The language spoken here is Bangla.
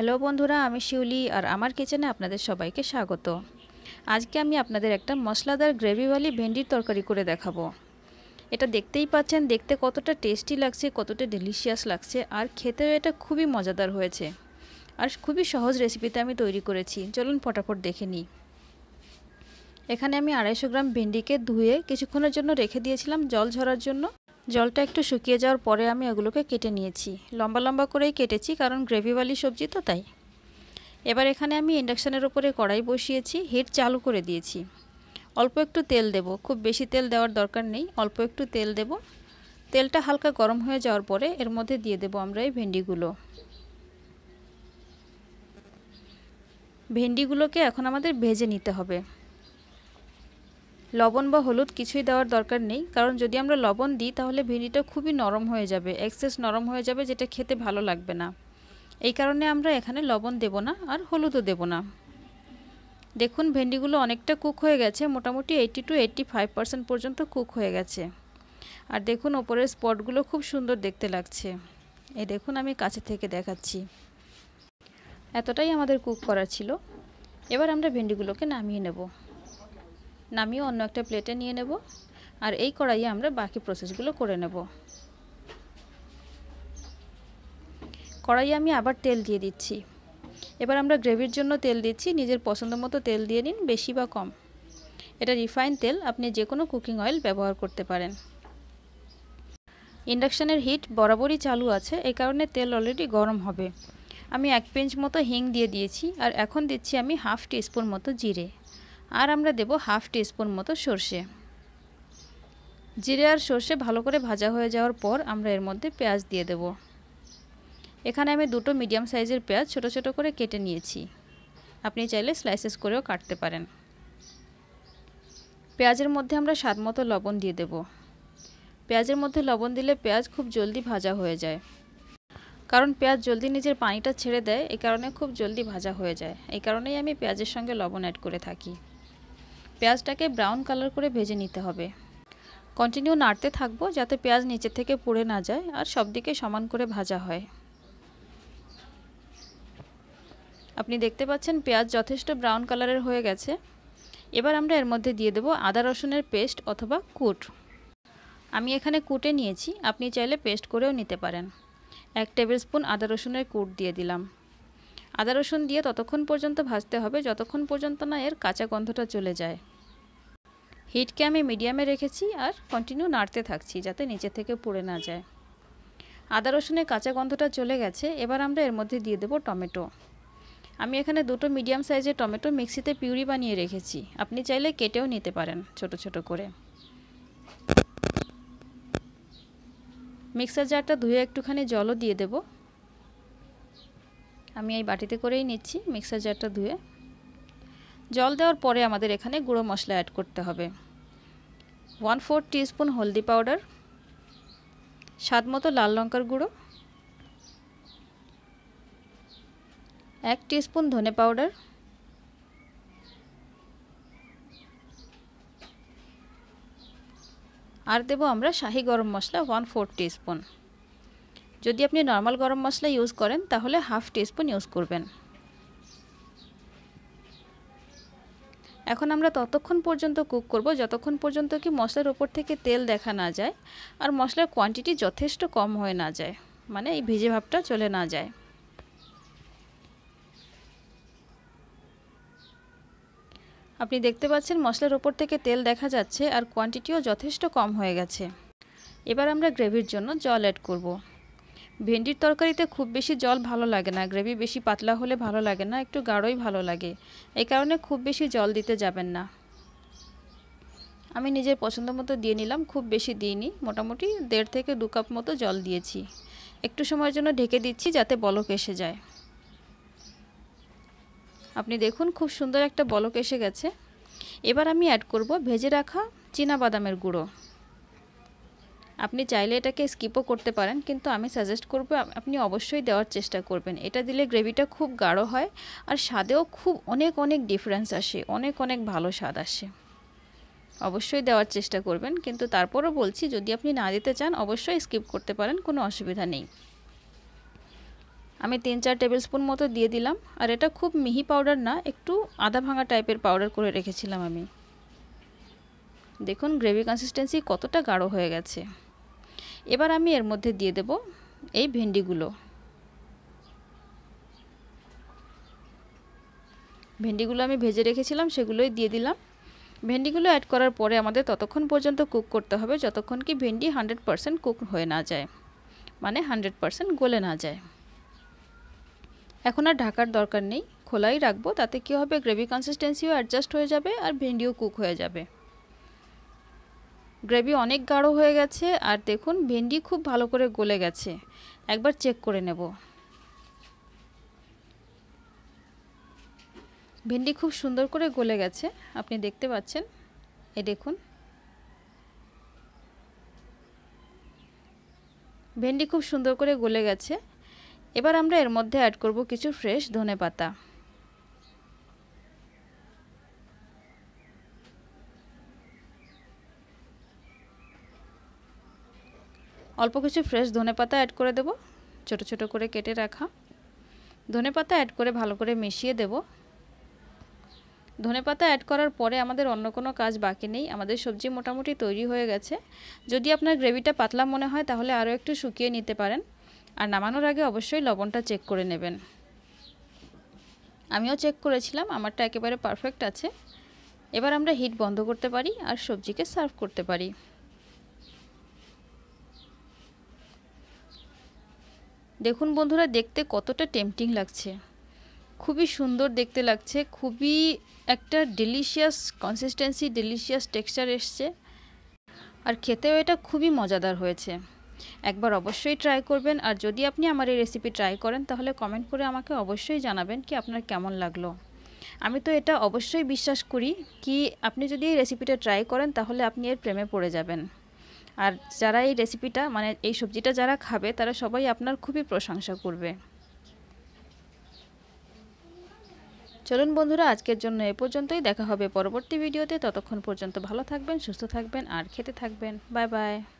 হ্যালো বন্ধুরা আমি শিউলি আর আমার কিচেনে আপনাদের সবাইকে স্বাগত আজকে আমি আপনাদের একটা মশলাদার গ্রেভিওয়ালি ভেন্ডির তরকারি করে দেখাবো এটা দেখতেই পাচ্ছেন দেখতে কতটা টেস্টি লাগছে কতটা ডেলিশিয়াস লাগছে আর খেতেও এটা খুবই মজাদার হয়েছে আর খুবই সহজ রেসিপিতে আমি তৈরি করেছি চলুন ফটাফট দেখে নিই এখানে আমি আড়াইশো গ্রাম ভেন্ডিকে ধুয়ে কিছুক্ষণের জন্য রেখে দিয়েছিলাম জল ঝরার জন্য জলটা একটু শুকিয়ে যাওয়ার পরে আমি ওগুলোকে কেটে নিয়েছি লম্বা লম্বা করেই কেটেছি কারণ গ্রেভিওয়ালি সবজি তো তাই এবার এখানে আমি ইন্ডাকশানের উপরে কড়াই বসিয়েছি হিট চালু করে দিয়েছি অল্প একটু তেল দেব খুব বেশি তেল দেওয়ার দরকার নেই অল্প একটু তেল দেব তেলটা হালকা গরম হয়ে যাওয়ার পরে এর মধ্যে দিয়ে দেব আমরা এই ভেন্ডিগুলো ভেন্ডিগুলোকে এখন আমাদের ভেজে নিতে হবে লবণ বা হলুদ কিছুই দেওয়ার দরকার নেই কারণ যদি আমরা লবণ দিই তাহলে ভেন্ডিটা খুবই নরম হয়ে যাবে এক্সেস নরম হয়ে যাবে যেটা খেতে ভালো লাগবে না এই কারণে আমরা এখানে লবণ দেব না আর হলুদও দেব না দেখুন ভেন্ডিগুলো অনেকটা কুক হয়ে গেছে মোটামুটি eighty two eighty five percent পর্যন্ত কুক হয়ে গেছে আর দেখুন ওপরের স্পটগুলো খুব সুন্দর দেখতে লাগছে এ দেখুন আমি কাছে থেকে দেখাচ্ছি এতটাই আমাদের কুক করা ছিল এবার আমরা ভেন্ডিগুলোকে নামিয়ে নেব নামিয়ে অন্য একটা প্লেটে নিয়ে নেব আর এই কড়াইয়ে আমরা বাকি প্রসেসগুলো করে নেব কড়াইয়ে আমি আবার তেল দিয়ে দিচ্ছি এবার আমরা গ্রেভির জন্য তেল দিচ্ছি নিজের পছন্দ মতো তেল দিয়ে নিন বেশি বা কম এটা রিফাইন তেল আপনি যে কোনো কুকিং অয়েল ব্যবহার করতে পারেন ইন্ডাকশানের হিট বরাবরই চালু আছে এই কারণে তেল অলরেডি গরম হবে আমি এক পেঞ্চ মতো হিং দিয়ে দিয়েছি আর এখন দিচ্ছি আমি হাফ টিস্পুন মতো জিরে আর আমরা দেব হাফ টিস্পুন মতো সর্ষে জিরে আর সর্ষে ভালো করে ভাজা হয়ে যাওয়ার পর আমরা এর মধ্যে পেঁয়াজ দিয়ে দেব এখানে আমি দুটো মিডিয়াম সাইজের পেঁয়াজ ছোট ছোট করে কেটে নিয়েছি আপনি চাইলে স্লাইসেস করেও কাটতে পারেন পেঁয়াজের মধ্যে আমরা স্বাদ মতো লবণ দিয়ে দেব পেঁয়াজের মধ্যে লবণ দিলে পেঁয়াজ খুব জলদি ভাজা হয়ে যায় কারণ পেঁয়াজ জলদি নিজের পানিটা ছেড়ে দেয় এই কারণে খুব জলদি ভাজা হয়ে যায় এই কারণেই আমি পেঁয়াজের সঙ্গে লবণ অ্যাড করে থাকি পেঁয়াজটাকে ব্রাউন কালার করে ভেজে নিতে হবে কন্টিনিউ নাড়তে থাকবো যাতে পেঁয়াজ নিচে থেকে পুড়ে না যায় আর সব দিকে সমান করে ভাজা হয় আপনি দেখতে পাচ্ছেন পেঁয়াজ যথেষ্ট ব্রাউন কালারের হয়ে গেছে এবার আমরা এর মধ্যে দিয়ে দেব আদা রসুনের পেস্ট অথবা কুট আমি এখানে কুটে নিয়েছি আপনি চাইলে পেস্ট করেও নিতে পারেন এক টেবিল স্পুন আদা রসুনের কুট দিয়ে দিলাম আদা রসুন দিয়ে ততক্ষণ পর্যন্ত ভাজতে হবে যতক্ষণ পর্যন্ত না এর কাঁচা গন্ধটা চলে যায় হিটকে আমি মিডিয়ামে রেখেছি আর কন্টিনিউ নাড়তে থাকছি যাতে নিচে থেকে পুড়ে না যায় আদা রসুনের কাঁচা গন্ধটা চলে গেছে এবার আমরা এর মধ্যে দিয়ে দেবো টমেটো আমি এখানে দুটো মিডিয়াম সাইজের টমেটো মিক্সিতে পিউরি বানিয়ে রেখেছি আপনি চাইলে কেটেও নিতে পারেন ছোট ছোট করে মিক্সার জারটা ধুয়ে একটুখানি জলও দিয়ে দেবো আমি এই বাটিতে করেই নিচ্ছি মিক্সার জারটা ধুয়ে জল দেওয়ার পরে আমাদের এখানে গুঁড়ো মশলা অ্যাড করতে হবে ওয়ান ফোর টিস্পুন হলদি পাউডার স্বাদ মতো লাল লঙ্কার গুঁড়ো এক টিস্পুন ধনে পাউডার আর দেবো আমরা শাহি গরম মশলা ওয়ান ফোর টিস্পুন যদি আপনি নর্মাল গরম মশলা ইউজ করেন তাহলে হাফ টিস্পুন ইউজ করবেন এখন আমরা ততক্ষণ পর্যন্ত কুক করব যতক্ষণ পর্যন্ত কি মশলার ওপর থেকে তেল দেখা না যায় আর মশলার কোয়ান্টিটি যথেষ্ট কম হয়ে না যায় মানে এই ভিজে ভাবটা চলে না যায় আপনি দেখতে পাচ্ছেন মশলার ওপর থেকে তেল দেখা যাচ্ছে আর কোয়ান্টিটিও যথেষ্ট কম হয়ে গেছে এবার আমরা গ্রেভির জন্য জল অ্যাড করবো ভেন্ডির তরকারিতে খুব বেশি জল ভালো লাগে না গ্রেভি বেশি পাতলা হলে ভালো লাগে না একটু গাঢ়ই ভালো লাগে এই কারণে খুব বেশি জল দিতে যাবেন না আমি নিজের পছন্দ মতো দিয়ে নিলাম খুব বেশি দিইনি মোটামুটি দেড় থেকে দু কাপ মতো জল দিয়েছি একটু সময়ের জন্য ঢেকে দিচ্ছি যাতে বলক এসে যায় আপনি দেখুন খুব সুন্দর একটা বলক এসে গেছে এবার আমি অ্যাড করব ভেজে রাখা বাদামের গুঁড়ো আপনি চাইলে এটাকে স্কিপও করতে পারেন কিন্তু আমি সাজেস্ট করব আপনি অবশ্যই দেওয়ার চেষ্টা করবেন এটা দিলে গ্রেভিটা খুব গাঢ় হয় আর স্বাদেও খুব অনেক অনেক ডিফারেন্স আসে অনেক অনেক ভালো স্বাদ আসে অবশ্যই দেওয়ার চেষ্টা করবেন কিন্তু তারপরও বলছি যদি আপনি না দিতে চান অবশ্যই স্কিপ করতে পারেন কোনো অসুবিধা নেই আমি তিন চার টেবিল স্পুন মতো দিয়ে দিলাম আর এটা খুব মিহি পাউডার না একটু আধা ভাঙা টাইপের পাউডার করে রেখেছিলাম আমি দেখুন গ্রেভি কনসিস্টেন্সি কতটা গাঢ় হয়ে গেছে এবার আমি এর মধ্যে দিয়ে দেব এই ভেন্ডিগুলো ভেন্ডিগুলো আমি ভেজে রেখেছিলাম সেগুলোই দিয়ে দিলাম ভেন্ডিগুলো অ্যাড করার পরে আমাদের ততক্ষণ পর্যন্ত কুক করতে হবে যতক্ষণ কি ভেন্ডি হান্ড্রেড পারসেন্ট কুক হয়ে না যায় মানে হান্ড্রেড পারসেন্ট গলে না যায় এখন আর ঢাকার দরকার নেই খোলাই রাখবো তাতে কী হবে গ্রেভি কনসিস্টেন্সিও অ্যাডজাস্ট হয়ে যাবে আর ভেন্ডিও কুক হয়ে যাবে গ্রেভি অনেক গাঢ় হয়ে গেছে আর দেখুন ভেন্ডি খুব ভালো করে গলে গেছে একবার চেক করে নেব ভেন্ডি খুব সুন্দর করে গলে গেছে আপনি দেখতে পাচ্ছেন এ দেখুন ভেন্ডি খুব সুন্দর করে গলে গেছে এবার আমরা এর মধ্যে অ্যাড করব কিছু ফ্রেশ ধনে পাতা অল্প কিছু ফ্রেশ ধনে পাতা অ্যাড করে দেব ছোট ছোট করে কেটে রাখা ধনে পাতা অ্যাড করে ভালো করে মিশিয়ে দেব ধনে পাতা অ্যাড করার পরে আমাদের অন্য কোনো কাজ বাকি নেই আমাদের সবজি মোটামুটি তৈরি হয়ে গেছে যদি আপনার গ্রেভিটা পাতলা মনে হয় তাহলে আরও একটু শুকিয়ে নিতে পারেন আর নামানোর আগে অবশ্যই লবণটা চেক করে নেবেন আমিও চেক করেছিলাম আমারটা একেবারে পারফেক্ট আছে এবার আমরা হিট বন্ধ করতে পারি আর সবজিকে সার্ভ করতে পারি দেখুন বন্ধুরা দেখতে কতটা টেম্পটিং লাগছে খুবই সুন্দর দেখতে লাগছে খুবই একটা ডেলিশিয়াস কনসিস্টেন্সি ডেলিশিয়াস টেক্সচার এসছে আর খেতেও এটা খুবই মজাদার হয়েছে একবার অবশ্যই ট্রাই করবেন আর যদি আপনি আমার এই রেসিপি ট্রাই করেন তাহলে কমেন্ট করে আমাকে অবশ্যই জানাবেন কি আপনার কেমন লাগলো আমি তো এটা অবশ্যই বিশ্বাস করি কি আপনি যদি এই রেসিপিটা ট্রাই করেন তাহলে আপনি এর প্রেমে পড়ে যাবেন আর যারা এই রেসিপিটা মানে এই সবজিটা যারা খাবে তারা সবাই আপনার খুবই প্রশংসা করবে চলুন বন্ধুরা আজকের জন্য এ পর্যন্তই দেখা হবে পরবর্তী ভিডিওতে ততক্ষণ পর্যন্ত ভালো থাকবেন সুস্থ থাকবেন আর খেতে থাকবেন বাই বাই